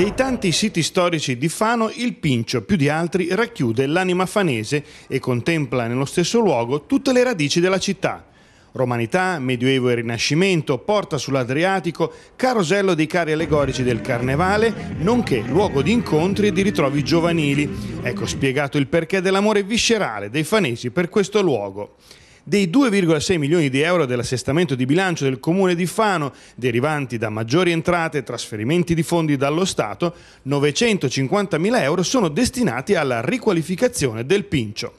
Dei tanti siti storici di Fano, il Pincio, più di altri, racchiude l'anima fanese e contempla nello stesso luogo tutte le radici della città. Romanità, Medioevo e Rinascimento, Porta sull'Adriatico, Carosello dei carri allegorici del Carnevale, nonché luogo di incontri e di ritrovi giovanili. Ecco spiegato il perché dell'amore viscerale dei fanesi per questo luogo dei 2,6 milioni di euro dell'assestamento di bilancio del comune di Fano, derivanti da maggiori entrate e trasferimenti di fondi dallo Stato, 950 mila euro sono destinati alla riqualificazione del Pincio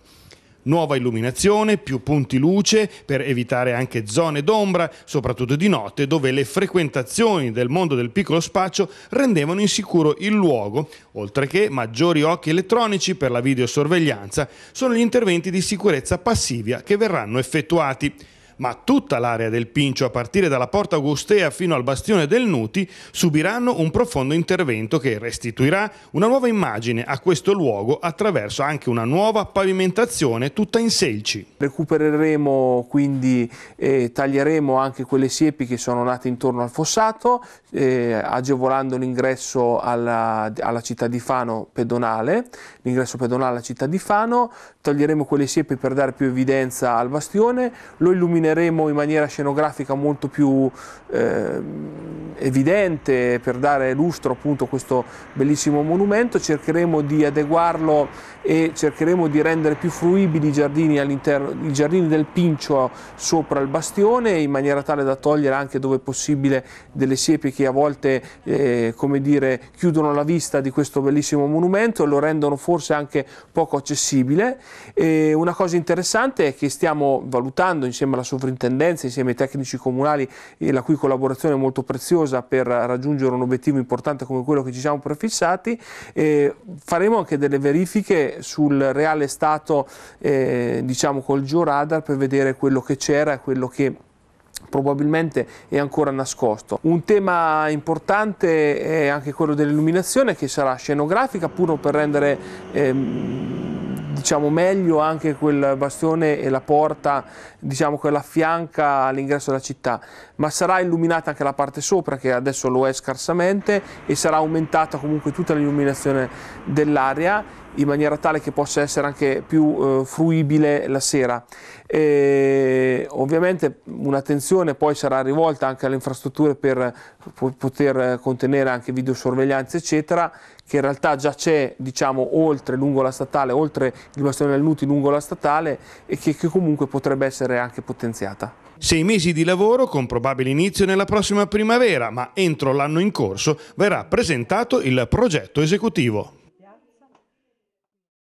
nuova illuminazione, più punti luce per evitare anche zone d'ombra, soprattutto di notte, dove le frequentazioni del mondo del piccolo spaccio rendevano insicuro il luogo, oltre che maggiori occhi elettronici per la videosorveglianza, sono gli interventi di sicurezza passiva che verranno effettuati ma tutta l'area del Pincio, a partire dalla Porta Augustea fino al bastione del Nuti, subiranno un profondo intervento che restituirà una nuova immagine a questo luogo attraverso anche una nuova pavimentazione tutta in selci. Recupereremo quindi, eh, taglieremo anche quelle siepi che sono nate intorno al fossato, eh, agevolando l'ingresso alla, alla città di Fano pedonale, l'ingresso pedonale alla città di Fano, taglieremo quelle siepi per dare più evidenza al bastione, lo illumineremo torneremo in maniera scenografica molto più eh, evidente per dare lustro appunto a questo bellissimo monumento, cercheremo di adeguarlo e cercheremo di rendere più fruibili i giardini, i giardini del Pincio sopra il bastione in maniera tale da togliere anche dove possibile delle siepi che a volte eh, come dire, chiudono la vista di questo bellissimo monumento e lo rendono forse anche poco accessibile. E una cosa interessante è che stiamo valutando insieme alla sovrintendenza insieme ai tecnici comunali e eh, la cui collaborazione è molto preziosa per raggiungere un obiettivo importante come quello che ci siamo prefissati. Eh, faremo anche delle verifiche sul reale stato eh, diciamo col georadar per vedere quello che c'era e quello che probabilmente è ancora nascosto. Un tema importante è anche quello dell'illuminazione che sarà scenografica pur per rendere ehm, diciamo, meglio anche quel bastione e la porta diciamo, quella la fianca all'ingresso della città, ma sarà illuminata anche la parte sopra che adesso lo è scarsamente e sarà aumentata comunque tutta l'illuminazione dell'area in maniera tale che possa essere anche più eh, fruibile la sera. E, ovviamente un'attenzione poi sarà rivolta anche alle infrastrutture per eh, poter eh, contenere anche videosorveglianza eccetera che in realtà già c'è diciamo oltre lungo la statale, oltre il bastone del Nuti lungo la statale e che, che comunque potrebbe essere anche potenziata. Sei mesi di lavoro con probabile inizio nella prossima primavera, ma entro l'anno in corso verrà presentato il progetto esecutivo.